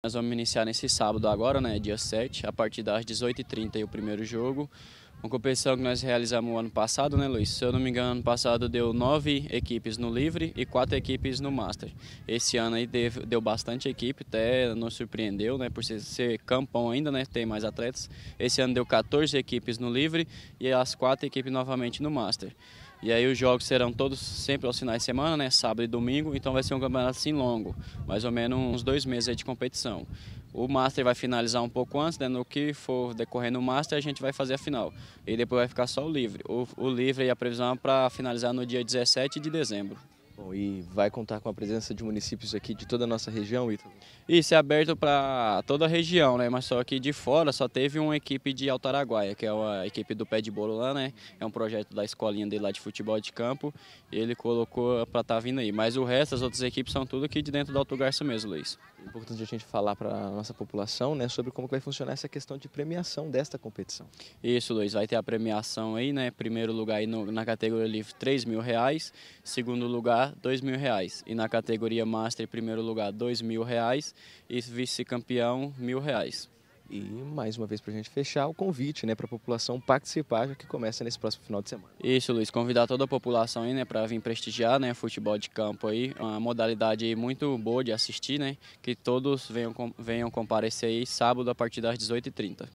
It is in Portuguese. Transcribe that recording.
Nós vamos iniciar nesse sábado agora, né, dia 7, a partir das 18h30 o primeiro jogo uma competição que nós realizamos ano passado, né, Luiz? Se eu não me engano, ano passado deu nove equipes no livre e quatro equipes no master. Esse ano aí deu, deu bastante equipe, até nos surpreendeu, né? Por ser campão ainda, né? Tem mais atletas. Esse ano deu 14 equipes no livre e as quatro equipes novamente no master. E aí os jogos serão todos sempre aos finais de semana, né? Sábado e domingo, então vai ser um campeonato assim longo, mais ou menos uns dois meses de competição. O Master vai finalizar um pouco antes, né? no que for decorrendo o Master, a gente vai fazer a final. E depois vai ficar só o livre. O, o livre e a previsão é para finalizar no dia 17 de dezembro. Bom, e vai contar com a presença de municípios aqui de toda a nossa região, Ítalo? Isso, é aberto para toda a região, né? Mas só que de fora só teve uma equipe de Altaraguaia, que é a equipe do Pé de Bolo lá, né? É um projeto da escolinha dele lá de futebol de campo. ele colocou para estar tá vindo aí. Mas o resto, as outras equipes são tudo aqui de dentro do Alto Garça mesmo, Luiz. É importante a gente falar para a nossa população, né? Sobre como vai funcionar essa questão de premiação desta competição. Isso, Luiz. Vai ter a premiação aí, né? Primeiro lugar aí no, na categoria livre, 3 mil reais. Segundo lugar, dois mil reais. E na categoria Master, primeiro lugar, dois mil reais. E vice-campeão, mil reais. E mais uma vez para a gente fechar o convite né, para a população participar, já que começa nesse próximo final de semana. Isso, Luiz, convidar toda a população aí, né, para vir prestigiar né, futebol de campo aí, uma modalidade muito boa de assistir, né, que todos venham, venham comparecer aí sábado a partir das 18h30.